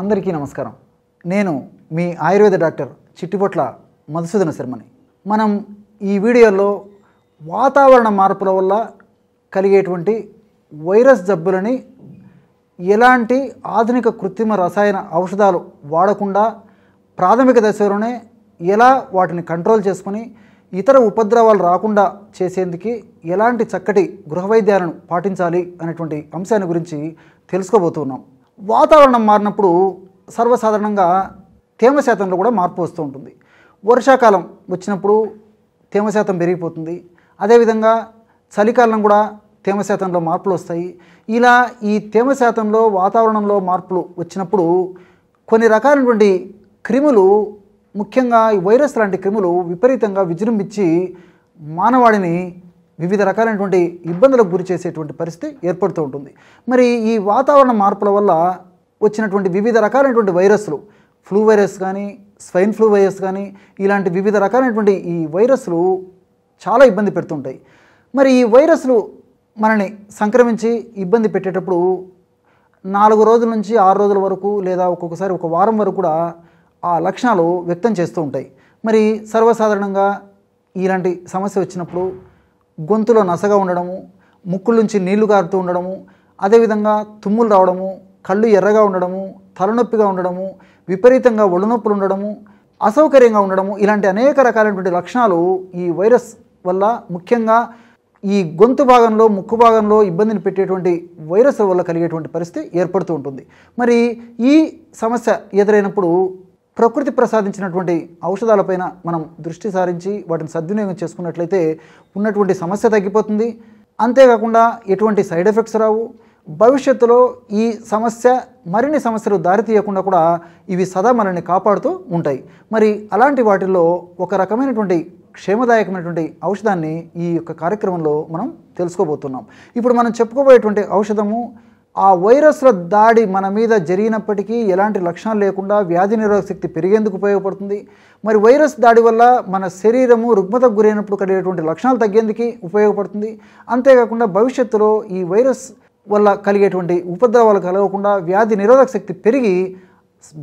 అందరికీ నమస్కారం నేను మీ ఆయుర్వేద డాక్టర్ చిట్టిపొట్ల మధుసూదన శర్మని మనం ఈ వీడియోలో వాతావరణ మార్పుల వల్ల కలిగేటువంటి వైరస్ జబ్బులని ఎలాంటి ఆధునిక కృత్రిమ రసాయన ఔషధాలు వాడకుండా ప్రాథమిక దశలోనే ఎలా వాటిని కంట్రోల్ చేసుకుని ఇతర ఉపద్రవాలు రాకుండా చేసేందుకు ఎలాంటి చక్కటి గృహవైద్యాలను పాటించాలి అనేటువంటి అంశాన్ని గురించి తెలుసుకోబోతున్నాం వాతావరణం మారినప్పుడు సర్వసాధారణంగా తేమ శాతంలో కూడా మార్పు వస్తూ ఉంటుంది వర్షాకాలం వచ్చినప్పుడు తేమ శాతం పెరిగిపోతుంది అదేవిధంగా చలికాలం కూడా తేమ శాతంలో మార్పులు వస్తాయి ఇలా ఈ తేమ శాతంలో వాతావరణంలో మార్పులు వచ్చినప్పుడు కొన్ని రకాలైనటువంటి క్రిములు ముఖ్యంగా ఈ వైరస్ లాంటి క్రిములు విపరీతంగా విజృంభించి మానవాడిని వివిధ రకాలైనటువంటి ఇబ్బందులకు గురి చేసేటువంటి పరిస్థితి ఏర్పడుతూ ఉంటుంది మరి ఈ వాతావరణ మార్పుల వల్ల వచ్చినటువంటి వివిధ రకాలైనటువంటి వైరస్లు ఫ్లూ వైరస్ కానీ స్వైన్ ఫ్లూ వైరస్ కానీ ఇలాంటి వివిధ రకాలైనటువంటి ఈ వైరస్లు చాలా ఇబ్బంది పెడుతుంటాయి మరి ఈ వైరస్లు మనని సంక్రమించి ఇబ్బంది పెట్టేటప్పుడు నాలుగు రోజుల నుంచి ఆరు రోజుల వరకు లేదా ఒక్కొక్కసారి ఒక వారం వరకు కూడా ఆ లక్షణాలు వ్యక్తం చేస్తూ ఉంటాయి మరి సర్వసాధారణంగా ఇలాంటి సమస్య వచ్చినప్పుడు గొంతులో నసగా ఉండడము ముక్కుల నుంచి నీళ్లు కారుతూ ఉండడము అదేవిధంగా తుమ్ములు రావడము కళ్ళు ఎర్రగా ఉండడము తలనొప్పిగా ఉండడము విపరీతంగా ఒళ్ళునొప్పులు ఉండడము అసౌకర్యంగా ఉండడము ఇలాంటి అనేక రకాలైనటువంటి లక్షణాలు ఈ వైరస్ వల్ల ముఖ్యంగా ఈ గొంతు భాగంలో ముక్కు భాగంలో ఇబ్బందిని పెట్టేటువంటి వైరస్ వల్ల కలిగేటువంటి పరిస్థితి ఏర్పడుతూ ఉంటుంది మరి ఈ సమస్య ఎదురైనప్పుడు ప్రకృతి ప్రసాదించినటువంటి ఔషధాలపైన మనం దృష్టి సారించి వాటిని సద్వినియోగం చేసుకున్నట్లయితే ఉన్నటువంటి సమస్య తగ్గిపోతుంది అంతేకాకుండా ఎటువంటి సైడ్ ఎఫెక్ట్స్ రావు భవిష్యత్తులో ఈ సమస్య మరిన్ని సమస్యలు దారితీయకుండా కూడా ఇవి సదా మనల్ని కాపాడుతూ ఉంటాయి మరి అలాంటి వాటిల్లో ఒక రకమైనటువంటి క్షేమదాయకమైనటువంటి ఔషధాన్ని ఈ యొక్క కార్యక్రమంలో మనం తెలుసుకోబోతున్నాం ఇప్పుడు మనం చెప్పుకోబోయేటువంటి ఔషధము ఆ వైరస్ల దాడి మన మీద జరిగినప్పటికీ ఎలాంటి లక్షణాలు లేకుండా వ్యాధి నిరోధక శక్తి పెరిగేందుకు ఉపయోగపడుతుంది మరి వైరస్ దాడి వల్ల మన శరీరము రుగ్మతకు గురైనప్పుడు కలిగేటువంటి లక్షణాలు తగ్గేందుకు ఉపయోగపడుతుంది అంతేకాకుండా భవిష్యత్తులో ఈ వైరస్ వల్ల కలిగేటువంటి ఉపద్రవాలు కలగకుండా వ్యాధి నిరోధక శక్తి పెరిగి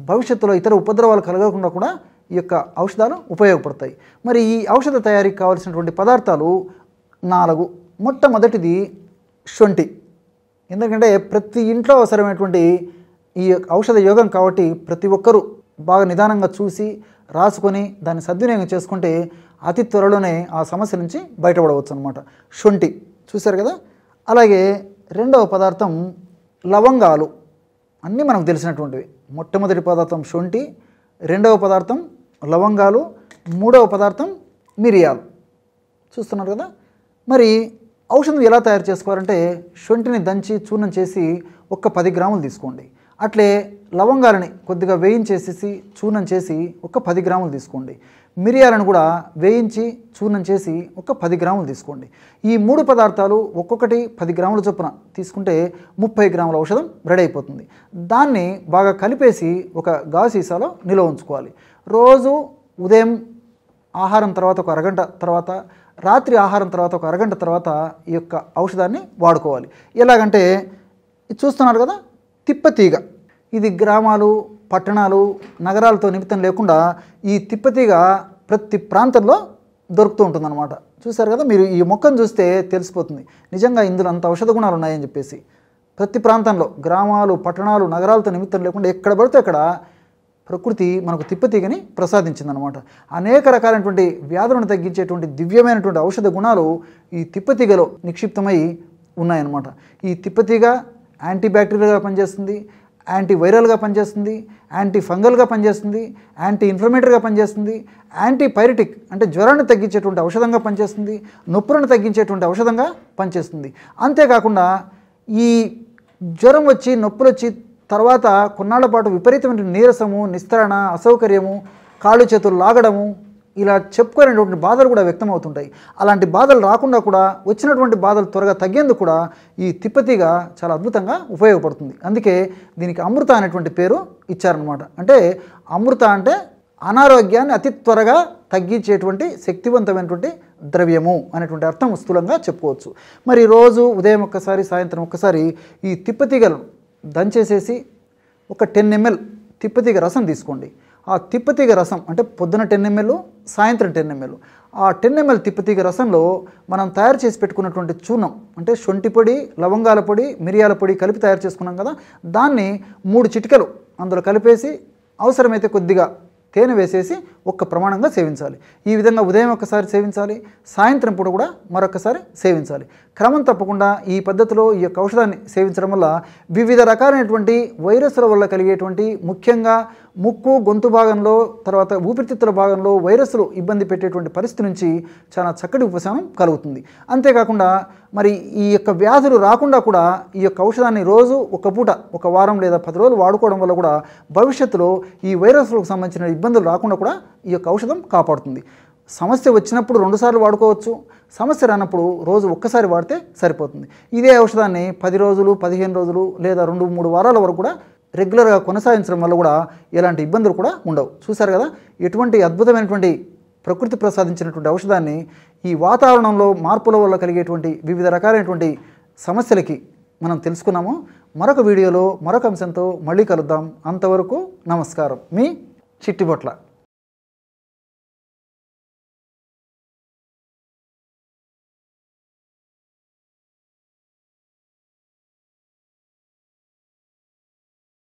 భవిష్యత్తులో ఇతర ఉపద్రవాలు కలగకుండా కూడా ఈ యొక్క ఔషధాలు ఉపయోగపడతాయి మరి ఈ ఔషధ తయారీకి కావాల్సినటువంటి పదార్థాలు నాలుగు మొట్టమొదటిది శొంఠి ఎందుకంటే ప్రతి ఇంట్లో అవసరమైనటువంటి ఈ ఔషధ యోగం కాబట్టి ప్రతి ఒక్కరూ బాగా నిదానంగా చూసి రాసుకొని దాన్ని సద్వినియోగం చేసుకుంటే అతి త్వరలోనే ఆ సమస్య నుంచి బయటపడవచ్చు అనమాట శొంఠి చూశారు కదా అలాగే రెండవ పదార్థం లవంగాలు అన్నీ మనకు తెలిసినటువంటివి మొట్టమొదటి పదార్థం శొంఠి రెండవ పదార్థం లవంగాలు మూడవ పదార్థం మిరియాలు చూస్తున్నారు కదా మరి ఔషధం ఎలా తయారు చేసుకోవాలంటే శొంఠిని దంచి చూర్ణం చేసి ఒక్క పది గ్రాములు తీసుకోండి అట్లే లవంగాలని కొద్దిగా వేయించేసేసి చూర్ణం చేసి ఒక పది గ్రాములు తీసుకోండి మిరియాలను కూడా వేయించి చూర్ణం చేసి ఒక పది గ్రాములు తీసుకోండి ఈ మూడు పదార్థాలు ఒక్కొక్కటి పది గ్రాముల చొప్పున తీసుకుంటే ముప్పై గ్రాముల ఔషధం రెడీ అయిపోతుంది దాన్ని బాగా కలిపేసి ఒక గాజు సీసాలో నిల్వ ఉంచుకోవాలి రోజు ఉదయం ఆహారం తర్వాత ఒక అరగంట తర్వాత రాత్రి ఆహారం తర్వాత ఒక అరగంట తర్వాత ఈ యొక్క ఔషధాన్ని వాడుకోవాలి ఎలాగంటే చూస్తున్నారు కదా తిప్పతీగ ఇది గ్రామాలు పట్టణాలు నగరాలతో నిమిత్తం లేకుండా ఈ తిప్పతీగ ప్రతి ప్రాంతంలో దొరుకుతూ ఉంటుందన్నమాట చూశారు కదా మీరు ఈ మొక్కను చూస్తే తెలిసిపోతుంది నిజంగా ఇందులో అంత ఔషధ గుణాలు ఉన్నాయని చెప్పేసి ప్రతి ప్రాంతంలో గ్రామాలు పట్టణాలు నగరాలతో నిమిత్తం లేకుండా ఎక్కడ పడితే అక్కడ ప్రకృతి మనకు తిప్పతీగని ప్రసాదించిందనమాట అనేక రకాలైనటువంటి వ్యాధులను తగ్గించేటువంటి దివ్యమైనటువంటి ఔషధ గుణాలు ఈ తిప్పతీగలో నిక్షిప్తమై ఉన్నాయన్నమాట ఈ తిప్పతీగ యాంటీబ్యాక్టీరియల్గా పనిచేస్తుంది యాంటీ వైరల్గా పనిచేస్తుంది యాంటీ ఫంగల్గా పనిచేస్తుంది యాంటీ ఇన్ఫ్లమేటరీగా పనిచేస్తుంది యాంటీ పైరటిక్ అంటే జ్వరాన్ని తగ్గించేటువంటి ఔషధంగా పనిచేస్తుంది నొప్పులను తగ్గించేటువంటి ఔషధంగా పనిచేస్తుంది అంతేకాకుండా ఈ జ్వరం వచ్చి నొప్పులు వచ్చి తర్వాత కొన్నాళ్ల పాటు విపరీతమైన నీరసము నిస్తరణ అసౌకర్యము కాళ్ళు చేతులు లాగడము ఇలా చెప్పుకునేటువంటి బాధలు కూడా వ్యక్తమవుతుంటాయి అలాంటి బాధలు రాకుండా కూడా వచ్చినటువంటి బాధలు త్వరగా తగ్గేందుకు కూడా ఈ తిప్పతిగా చాలా అద్భుతంగా ఉపయోగపడుతుంది అందుకే దీనికి అమృత అనేటువంటి పేరు ఇచ్చారనమాట అంటే అమృత అంటే అనారోగ్యాన్ని అతి త్వరగా తగ్గించేటువంటి శక్తివంతమైనటువంటి ద్రవ్యము అనేటువంటి అర్థం స్థూలంగా చెప్పుకోవచ్చు మరి రోజు ఉదయం ఒక్కసారి సాయంత్రం ఒక్కసారి ఈ తిప్పతీగలను దంచేసేసి ఒక టెన్ ఎంఎల్ తిప్పతీగ రసం తీసుకోండి ఆ తిప్పతీగ రసం అంటే పొద్దున టెన్ ఎంఎల్ సాయంత్రం టెన్ ఎంఎల్ ఆ టెన్ ఎంఎల్ తిప్పతీగ రసంలో మనం తయారు చేసి పెట్టుకున్నటువంటి చూర్ణం అంటే శొంఠి పొడి లవంగాల పొడి మిరియాల పొడి కలిపి తయారు చేసుకున్నాం కదా దాన్ని మూడు చిటికలు అందులో కలిపేసి అవసరమైతే కొద్దిగా తేనె వేసేసి ఒక్క ప్రమాణంగా సేవించాలి ఈ విధంగా ఉదయం ఒకసారి సేవించాలి సాయంత్రం పూట కూడా మరొకసారి సేవించాలి క్రమం తప్పకుండా ఈ పద్ధతిలో ఈ యొక్క ఔషధాన్ని సేవించడం వల్ల వివిధ రకాలైనటువంటి వైరస్ల వల్ల కలిగేటువంటి ముఖ్యంగా ముక్కు గొంతు భాగంలో తర్వాత ఊపిరితిత్తుల భాగంలో వైరస్లు ఇబ్బంది పెట్టేటువంటి పరిస్థితి నుంచి చాలా చక్కటి ఉపశమనం కలుగుతుంది అంతేకాకుండా మరి ఈ యొక్క వ్యాధులు రాకుండా కూడా ఈ యొక్క ఔషధాన్ని రోజు ఒక పూట ఒక వారం లేదా పది రోజులు వాడుకోవడం వల్ల కూడా భవిష్యత్తులో ఈ వైరస్లకు సంబంధించిన ఇబ్బందులు రాకుండా కూడా ఈ యొక్క ఔషధం కాపాడుతుంది సమస్య వచ్చినప్పుడు రెండుసార్లు వాడుకోవచ్చు సమస్య రానప్పుడు రోజు ఒక్కసారి వాడితే సరిపోతుంది ఇదే ఔషధాన్ని పది రోజులు పదిహేను రోజులు లేదా రెండు మూడు వారాల వరకు కూడా రెగ్యులర్గా కొనసాగించడం వల్ల కూడా ఎలాంటి ఇబ్బందులు కూడా ఉండవు చూశారు కదా ఎటువంటి అద్భుతమైనటువంటి ప్రకృతి ప్రసాదించినటువంటి ఔషధాన్ని ఈ వాతావరణంలో మార్పుల వల్ల కలిగేటువంటి వివిధ రకాలైనటువంటి సమస్యలకి మనం తెలుసుకున్నాము మరొక వీడియోలో మరొక అంశంతో మళ్ళీ కలుద్దాం అంతవరకు నమస్కారం మీ చిట్టిబొట్ల